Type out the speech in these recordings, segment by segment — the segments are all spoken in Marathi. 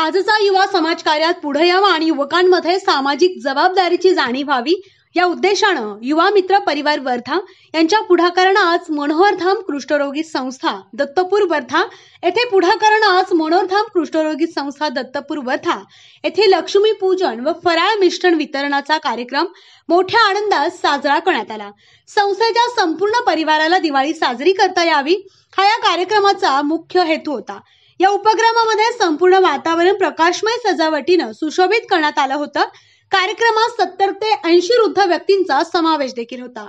आजचा युवा समाज कार्यात पुढे यावा आणि युवकांमध्ये सामाजिक जबाबदारीची जाणीव व्हावी या उद्देशानं युवा मित्र परिवार वर्धा यांच्या पुढाकारानं आज मनोहरधाम कृष्ठरोगी संस्था दत्तपूर वर्धा येथे पुढाकारानं आज मनोहरधाम कृष्ठरोगी संस्था दत्तपूर वर्धा येथे लक्ष्मी पूजन व फराळ मिश्रण वितरणाचा कार्यक्रम मोठ्या आनंदात साजरा करण्यात आला संस्थेच्या संपूर्ण परिवाराला दिवाळी साजरी करता यावी हा या कार्यक्रमाचा मुख्य हेतू होता या उपक्रमामध्ये संपूर्ण वातावरण प्रकाशमय सजावटीनं सुशोभित करण्यात आलं होतं कार्यक्रमात सत्तर ते ऐंशी वृद्ध व्यक्तींचा समावेश देखील होता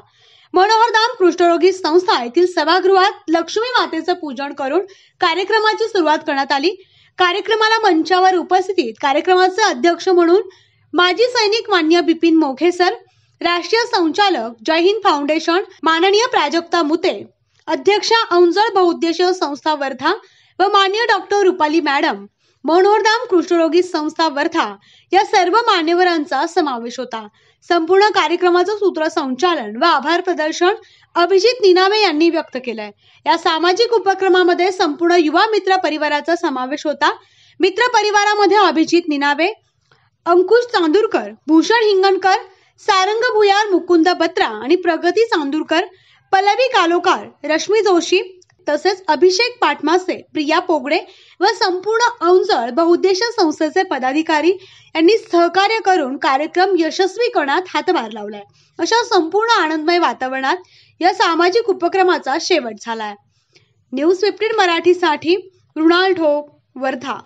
मनोहरधाम कृष्ठरोगी संस्था येथील सभागृहात लक्ष्मी मातेचं पूजन करून कार्यक्रमाची सुरुवात करण्यात आली कार्यक्रमाला मंचावर उपस्थित कार्यक्रमाचे अध्यक्ष म्हणून माजी सैनिक मान्य बिपिन मोघे सर राष्ट्रीय संचालक जय हिंद फाउंडेशन माननीय प्राजक्ता मुते अध्यक्षा औंजळ बहुउद्देशीय संस्था वर्धा व मान्य डॉक्टर रुपाली मॅडम मनोहरधाम कृष्णरोगी संस्था वर्धा या सर्व मान्यवरांचा समावेश होता संपूर्ण कार्यक्रमाचं सूत्रसंचालन व आभार प्रदर्शन अभिजित निनावे यांनी व्यक्त केलंय या सामाजिक उपक्रमामध्ये संपूर्ण युवा मित्र परिवाराचा समावेश होता मित्र परिवारामध्ये अभिजित निनावे अंकुश चांदूरकर भूषण हिंगणकर सारंग भुयार मुकुंद बत्रा आणि प्रगती चांदूरकर पल्लवी कालोकार रश्मी जोशी तसेच अभिषेक पाटमासे प्रिया पोगडे व संपूर्ण औंजळ बहुद्देश संस्थेचे पदाधिकारी यांनी सहकार्य करून कार्यक्रम यशस्वी करण्यात हातभार लावलाय अशा संपूर्ण आनंदमय वातावरणात या सामाजिक उपक्रमाचा शेवट झालाय न्यूज फिफ्टीन मराठीसाठी रुणाल ठोक वर्धा